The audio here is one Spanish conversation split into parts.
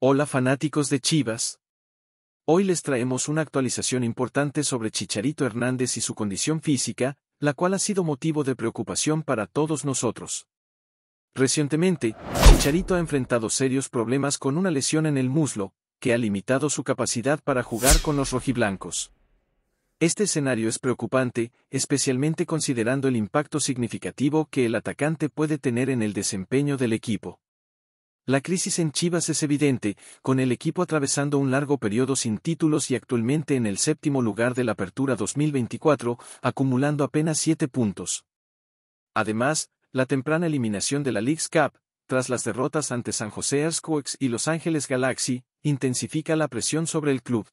Hola fanáticos de Chivas. Hoy les traemos una actualización importante sobre Chicharito Hernández y su condición física, la cual ha sido motivo de preocupación para todos nosotros. Recientemente, Chicharito ha enfrentado serios problemas con una lesión en el muslo, que ha limitado su capacidad para jugar con los rojiblancos. Este escenario es preocupante, especialmente considerando el impacto significativo que el atacante puede tener en el desempeño del equipo. La crisis en Chivas es evidente, con el equipo atravesando un largo periodo sin títulos y actualmente en el séptimo lugar de la Apertura 2024, acumulando apenas siete puntos. Además, la temprana eliminación de la League's Cup, tras las derrotas ante San José Earthquakes y Los Ángeles Galaxy, intensifica la presión sobre el club.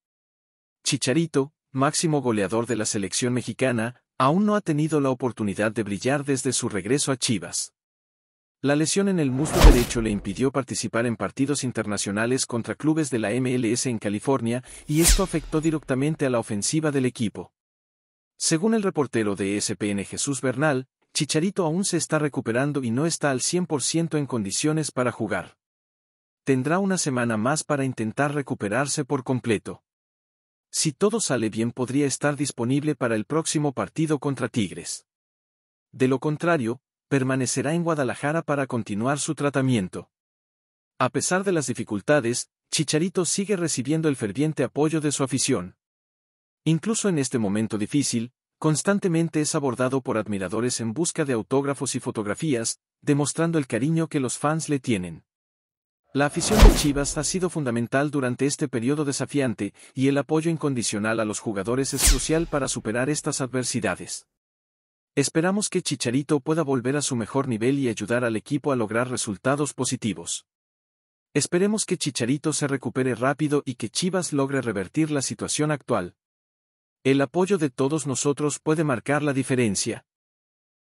Chicharito, máximo goleador de la selección mexicana, aún no ha tenido la oportunidad de brillar desde su regreso a Chivas. La lesión en el muslo derecho le impidió participar en partidos internacionales contra clubes de la MLS en California y esto afectó directamente a la ofensiva del equipo. Según el reportero de ESPN Jesús Bernal, Chicharito aún se está recuperando y no está al 100% en condiciones para jugar. Tendrá una semana más para intentar recuperarse por completo. Si todo sale bien podría estar disponible para el próximo partido contra Tigres. De lo contrario, permanecerá en Guadalajara para continuar su tratamiento. A pesar de las dificultades, Chicharito sigue recibiendo el ferviente apoyo de su afición. Incluso en este momento difícil, constantemente es abordado por admiradores en busca de autógrafos y fotografías, demostrando el cariño que los fans le tienen. La afición de Chivas ha sido fundamental durante este periodo desafiante y el apoyo incondicional a los jugadores es crucial para superar estas adversidades. Esperamos que Chicharito pueda volver a su mejor nivel y ayudar al equipo a lograr resultados positivos. Esperemos que Chicharito se recupere rápido y que Chivas logre revertir la situación actual. El apoyo de todos nosotros puede marcar la diferencia.